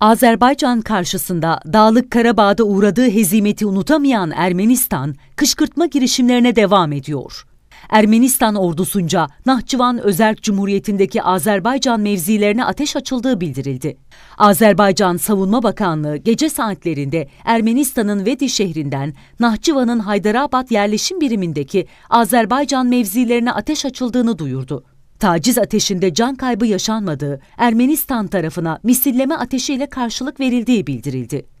Azerbaycan karşısında Dağlık Karabağ'da uğradığı hezimeti unutamayan Ermenistan, kışkırtma girişimlerine devam ediyor. Ermenistan ordusunca Nahçıvan Özerk Cumhuriyeti'ndeki Azerbaycan mevzilerine ateş açıldığı bildirildi. Azerbaycan Savunma Bakanlığı gece saatlerinde Ermenistan'ın Vedi şehrinden Nahçıvan'ın Haydarabad yerleşim birimindeki Azerbaycan mevzilerine ateş açıldığını duyurdu. Taciz ateşinde can kaybı yaşanmadığı, Ermenistan tarafına misilleme ateşiyle karşılık verildiği bildirildi.